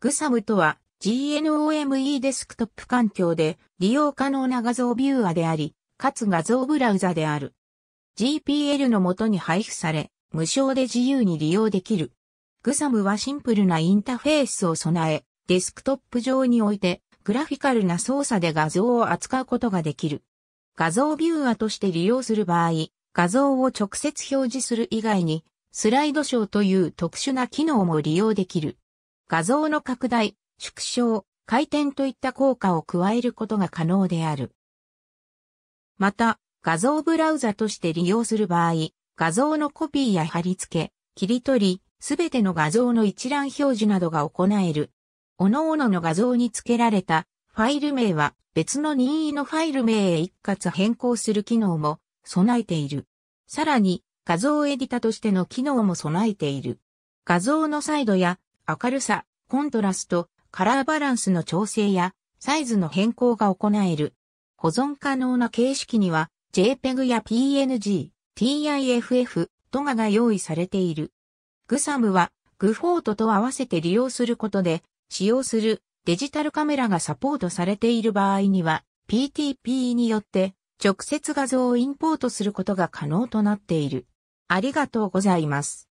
グサムとは GNOME デスクトップ環境で利用可能な画像ビューアであり、かつ画像ブラウザである。GPL のもとに配布され、無償で自由に利用できる。グサムはシンプルなインターフェースを備え、デスクトップ上においてグラフィカルな操作で画像を扱うことができる。画像ビューアとして利用する場合、画像を直接表示する以外に、スライドショーという特殊な機能も利用できる。画像の拡大、縮小、回転といった効果を加えることが可能である。また、画像ブラウザとして利用する場合、画像のコピーや貼り付け、切り取り、すべての画像の一覧表示などが行える。各々の画像に付けられたファイル名は別の任意のファイル名へ一括変更する機能も備えている。さらに画像エディタとしての機能も備えている。画像のサイドや明るさ、コントラスト、カラーバランスの調整やサイズの変更が行える。保存可能な形式には JPEG や PNG、TIFF、トガが用意されている。グサムはグフォートと合わせて利用することで使用するデジタルカメラがサポートされている場合には PTP によって直接画像をインポートすることが可能となっている。ありがとうございます。